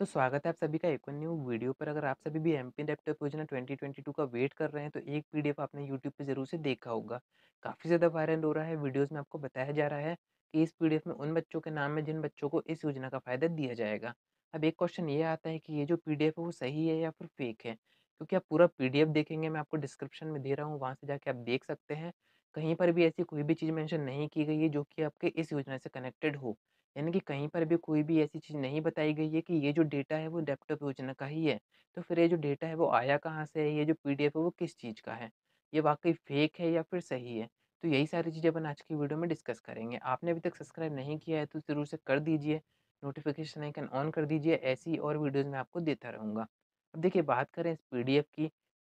तो स्वागत है आप सभी का एक और न्यू वीडियो पर अगर आप सभी भी एम पी लैपटॉप योजना टू का वेट कर रहे हैं तो एक पीडीएफ आपने यूट्यूब पे जरूर से देखा होगा काफ़ी ज़्यादा वायरल हो रहा है वीडियोस में आपको बताया जा रहा है कि इस पीडीएफ में उन बच्चों के नाम है जिन बच्चों को इस योजना का फ़ायदा दिया जाएगा अब एक क्वेश्चन ये आता है कि ये जो पी है वो सही है या फिर फेक है क्योंकि आप पूरा पी देखेंगे मैं आपको डिस्क्रिप्शन में दे रहा हूँ वहाँ से जाके आप देख सकते हैं कहीं पर भी ऐसी कोई भी चीज़ मैंशन नहीं की गई है जो कि आपके इस योजना से कनेक्टेड हो यानी कि कहीं पर भी कोई भी ऐसी चीज़ नहीं बताई गई है कि ये जो डेटा है वो लैपटॉप योजना का ही है तो फिर ये जो डेटा है वो आया कहाँ से है ये जो पीडीएफ है वो किस चीज़ का है ये वाकई फेक है या फिर सही है तो यही सारी चीज़ें अपन आज की वीडियो में डिस्कस करेंगे आपने अभी तक सब्सक्राइब नहीं किया है तो ज़रूर से कर दीजिए नोटिफिकेशन आइकन ऑन कर दीजिए ऐसी और वीडियोज़ मैं आपको देता रहूँगा अब देखिए बात करें इस पी की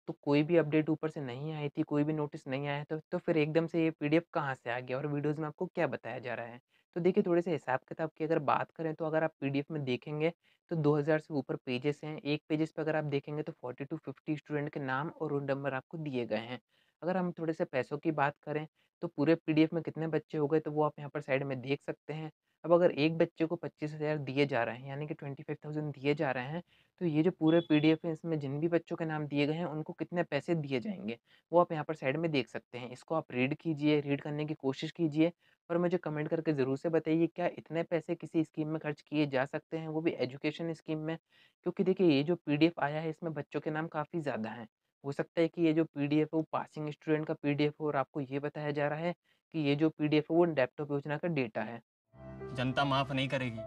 तो कोई भी अपडेट ऊपर से नहीं आई थी, कोई भी नोटिस नहीं आया था, तो फिर एकदम से ये पीडीएफ कहाँ से आ गया और वीडियोज़ में आपको क्या बताया जा रहा है? तो देखिए, थोड़े-से हिसाब-किताब की अगर बात करें, तो अगर आप पीडीएफ में देखेंगे, तो 2000 से ऊपर पेजेस हैं। एक पेजेस पर अगर आप देखेंगे, तो 40 टू 50 स्टूडेंट के नाम और रोल नंबर आपको दिए गए हैं। अगर हम थोड़े-से पैसों की बात करें, तो पूरे पीडीएफ में कितने बच्चे हो गए, तो वो आप यहाँ पर साइड में देख सकते हैं। अब अगर एक बच्चे को 25,000 दिए जा रहे हैं, यानी कि 25,000 दिए जा रहे हैं, तो ये जो पूरे पीडीएफ है इसमें जिन भी बच्चों के नाम दिए गए हैं उनको कितने पैसे दिए जाएंगे वो आप यहाँ पर साइड में देख सकते हैं इसको आप रीड कीजिए रीड करने की कोशिश कीजिए और मुझे कमेंट करके ज़रूर से बताइए क्या इतने पैसे किसी स्कीम में खर्च किए जा सकते हैं वो भी एजुकेशन स्कीम में क्योंकि देखिए ये जो पी आया है इसमें बच्चों के नाम काफ़ी ज़्यादा हैं हो सकता है कि ये जो पी डी एफ है वो पासिंग स्टूडेंट का पी डी हो और आपको ये बताया जा रहा है कि ये जो पी डी एफ है वो लैपटॉप योजना का डेटा है जनता माफ़ नहीं करेगी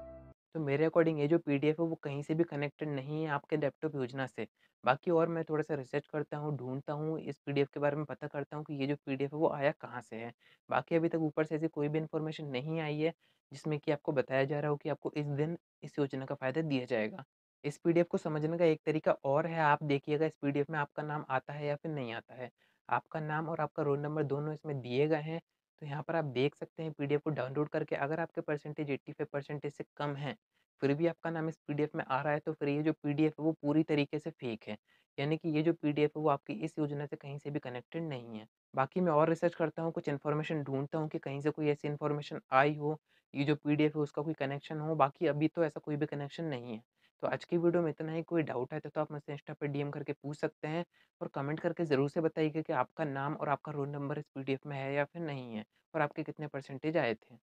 तो मेरे अकॉर्डिंग ये जो पीडीएफ है वो कहीं से भी कनेक्टेड नहीं है आपके लैपटॉप योजना से। बाकी और मैं थोड़ा सा रिसर्च करता हूँ, ढूंढता हूँ, इस पीडीएफ के बारे में पता करता हूँ कि ये जो पीडीएफ है वो आया कहाँ से है। बाकी अभी तक ऊपर से ऐसी कोई भी इन्फॉर्मेशन नहीं आई है, जिसमें कि आपको बताया जा रहा हो कि आपको इस दिन इस योजना का फ़ायदा दिया जाएगा। इस पी को समझने का एक तरीका और है, आप देखिएगा इस पी में आपका नाम आता है या फिर नहीं आता है। आपका नाम और आपका रोल नंबर दोनों इसमें दिए गए हैं। तो यहाँ पर आप देख सकते हैं पीडीएफ को डाउनलोड करके अगर आपके परसेंटेज फाइव परसेंटेज से कम है फिर भी आपका नाम इस पीडीएफ में आ रहा है तो फिर ये जो पीडीएफ है वो पूरी तरीके से फेक है यानी कि ये जो पीडीएफ है वो आपकी इस योजना से कहीं से भी कनेक्टेड नहीं है बाकी मैं और रिसर्च करता हूँ कुछ इन्फॉर्मेशन ढूंढता हूँ कि कहीं से कोई ऐसी इन्फॉर्मेशन आई हो ये जो पी है उसका कोई कनेक्शन हो बाकी अभी तो ऐसा कोई भी कनेक्शन नहीं है तो आज की वीडियो में इतना ही कोई डाउट है तो, तो आप मुझसे इंस्टा पर डीएम करके पूछ सकते हैं और कमेंट करके ज़रूर से बताइएगा कि आपका नाम और आपका रोल नंबर इस पीडीएफ में है या फिर नहीं है और आपके कितने परसेंटेज आए थे